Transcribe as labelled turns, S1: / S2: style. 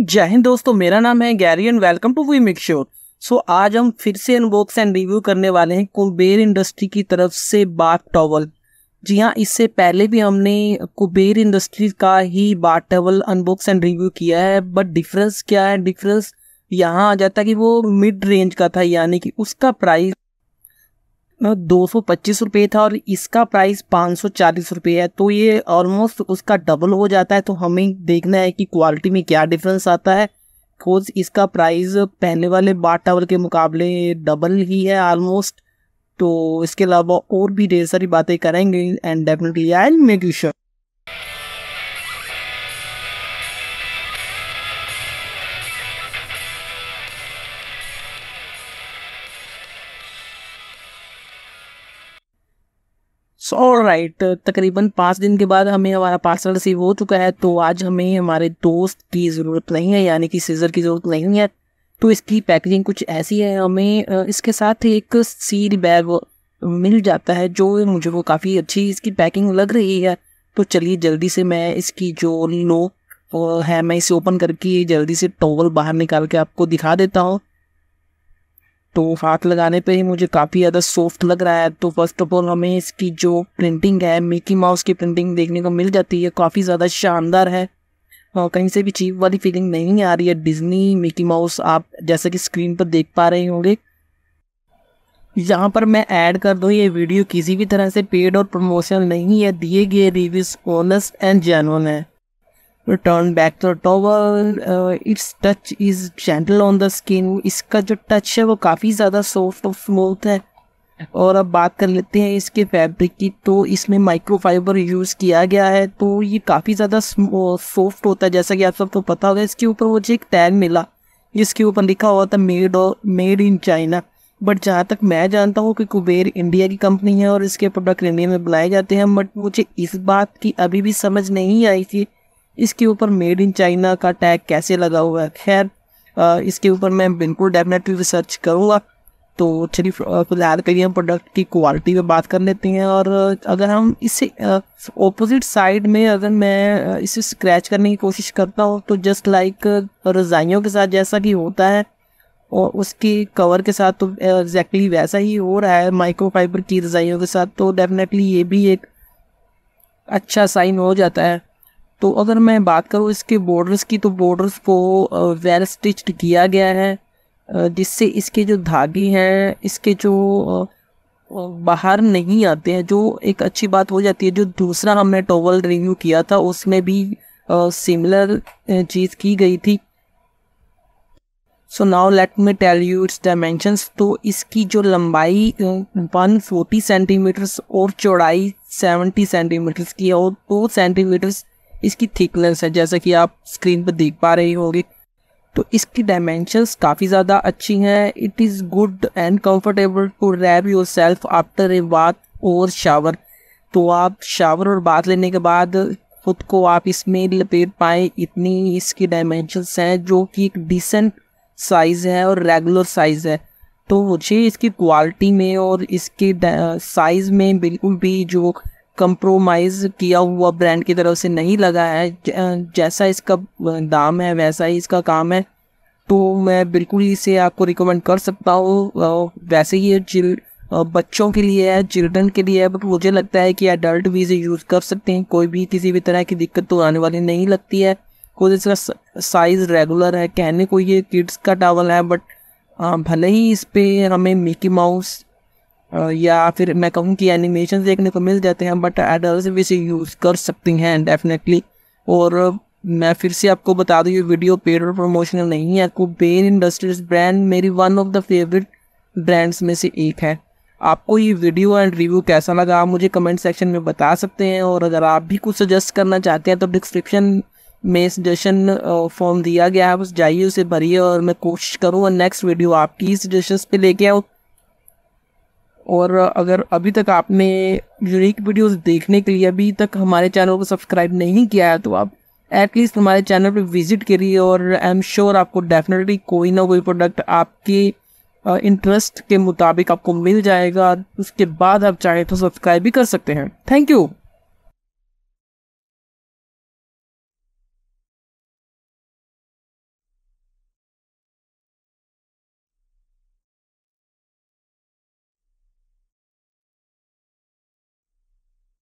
S1: जय हिंद दोस्तों मेरा नाम है गैरियन welcome to we make sure so आज हम फिर से अनबॉक्स एंड रिव्यू करने वाले हैं कुबेर इंडस्ट्री की तरफ से बाथ टॉवल जी हाँ इससे पहले भी हमने कुबेर इंडस्ट्री का ही bath towel unbox and review किया है बट डिफरेंस क्या है डिफरेंस यहाँ आ जाता है कि वो मिड रेंज का था यानी कि उसका प्राइस दो सौ पच्चीस रुपये था और इसका प्राइस पाँच सौ चालीस रुपये है तो ये ऑलमोस्ट उसका डबल हो जाता है तो हमें देखना है कि क्वालिटी में क्या डिफरेंस आता है खोज इसका प्राइस पहले वाले बाट टावल के मुकाबले डबल ही है ऑलमोस्ट तो इसके अलावा और भी ढेर सारी बातें करेंगे and definitely I make you sure so so, right right, uh, तकरीबन पाँच दिन के बाद हमें हमारा पार्सल रिसीव हो चुका है तो आज हमें हमारे दोस्त की ज़रूरत नहीं है यानी कि सीज़र की ज़रूरत नहीं है तो इसकी पैकेजिंग कुछ ऐसी है हमें इसके साथ एक सील बैग मिल जाता है जो मुझे वो काफ़ी अच्छी इसकी पैकिंग लग रही है तो चलिए जल्दी से मैं इसकी जो लो है मैं इसे ओपन करके जल्दी से टॉवल बाहर निकाल के आपको दिखा देता हूँ तो हाथ लगाने पे ही मुझे काफ़ी ज़्यादा सॉफ्ट लग रहा है तो फर्स्ट ऑफ ऑल हमें इसकी जो प्रिंटिंग है मिकी माउस की प्रिंटिंग देखने को मिल जाती है काफ़ी ज़्यादा शानदार है और कहीं से भी चीप वाली फीलिंग नहीं आ रही है डिज्नी मिकी माउस आप जैसे कि स्क्रीन पर देख पा रहे होंगे यहाँ पर मैं ऐड कर दूँ ये वीडियो किसी भी तरह से पेड और प्रमोशन नहीं है दिए गए रिव्यूज ऑनेस्ट एंड जेनवन है turn back the towel it's touch is gentle on the skin इसका जो टच है वो काफ़ी ज़्यादा सॉफ्ट और स्मूथ है और अब बात कर लेते हैं इसके फैब्रिक की तो इसमें माइक्रोफाइबर यूज़ किया गया है तो ये काफ़ी ज़्यादा सॉफ्ट होता है जैसा कि आप सबको तो पता होगा इसके ऊपर मुझे एक टैग मिला जिसके ऊपर लिखा हुआ था मेड और मेड इन चाइना बट जहाँ तक मैं जानता हूँ कि कुबेर इंडिया की कंपनी है और इसके प्रोडक्ट इंडिया में बुलाए जाते हैं बट मुझे इस बात की अभी भी समझ नहीं आई थी इसके ऊपर मेड इन चाइना का टैग कैसे लगा हुआ है खैर इसके ऊपर मैं बिल्कुल डेफिनेटली रिसर्च करूँगा तो चलिए फिलहाल के लिए हम प्रोडक्ट की क्वालिटी पे बात कर लेते हैं और अगर हम इसे ऑपोजिट साइड में अगर मैं इसे स्क्रैच करने की कोशिश करता हूँ तो जस्ट लाइक रजाइयों के साथ जैसा कि होता है और उसकी कवर के साथ तो एग्जैक्टली वैसा ही हो रहा है माइक्रोफाइबर की रजाइयों के साथ तो डेफिनेटली ये भी एक अच्छा साइन हो जाता है तो अगर मैं बात करूँ इसके बॉर्डर्स की तो बॉर्डर्स को वेल स्टिच्ड किया गया है जिससे इसके जो धागे हैं इसके जो बाहर नहीं आते हैं जो एक अच्छी बात हो जाती है जो दूसरा हमने टॉवल रिव्यू किया था उसमें भी सिमिलर चीज़ की गई थी so now let me tell you it's dimensions तो इसकी जो लंबाई वन फोर्टी सेंटीमीटर्स और चौड़ाई सेवेंटी सेंटीमीटर्स की है और दो सेंटीमीटर्स इसकी थिकनेस है जैसा कि आप स्क्रीन पर देख पा रहे होंगे तो इसकी डायमेंशंस काफ़ी ज़्यादा अच्छी हैं it is good and comfortable to wrap yourself after a bath और शावर तो आप शावर और बाथ लेने के बाद खुद को आप इसमें लपेट पाए इतनी इसकी डायमेंशंस हैं जो कि एक डिसेंट साइज़ है और रेगुलर साइज़ है तो मुझे इसकी क्वालिटी में और इसके साइज़ uh, में बिल्कुल भी जो कंप्रोमाइज़ किया हुआ ब्रांड की तरफ से नहीं लगा है जैसा इसका दाम है वैसा ही इसका काम है तो मैं बिल्कुल इसे आपको रिकमेंड कर सकता हूँ वैसे ही चिल बच्चों के लिए है चिल्ड्रन के लिए है बट मुझे लगता है कि अडल्ट भी इसे यूज़ कर सकते हैं कोई भी किसी भी तरह की दिक्कत तो आने वाली नहीं लगती है खुद इसका साइज़ रेगुलर है कहने को ये किड्स का टावल है बट हाँ, भले ही इस पर हमें मिकी माउस या फिर मैं कहूँ कि एनिमेशन देखने को मिल जाते हैं बट एडल्ट भी इसे यूज़ कर सकती हैं डेफिनेटली और मैं फिर से आपको बता दूँ ये वीडियो पेड और प्रमोशनल नहीं है आपको बेन इंडस्ट्रीज ब्रांड मेरी one of the favourite brands में से एक है आपको ये वीडियो एंड रिव्यू कैसा लगा आप मुझे कमेंट सेक्शन में बता सकते हैं और अगर आप भी कुछ सजेस्ट करना चाहते हैं तो डिस्क्रिप्शन में सजेशन फॉर्म दिया गया है बस जाइए उसे भरिए और मैं कोशिश करूँगा नेक्स्ट वीडियो आपकी सजेशंस पे लेके आऊँ और अगर अभी तक आपने यूनिक वीडियोस देखने के लिए अभी तक हमारे चैनल को सब्सक्राइब नहीं किया है तो आप एटलीस्ट हमारे चैनल पर विजिट करिए और आई एम श्योर आपको डेफिनेटली कोई ना कोई प्रोडक्ट आपके इंटरेस्ट के मुताबिक आपको मिल जाएगा उसके बाद आप चाहें तो सब्सक्राइब भी कर सकते हैं थैंक यू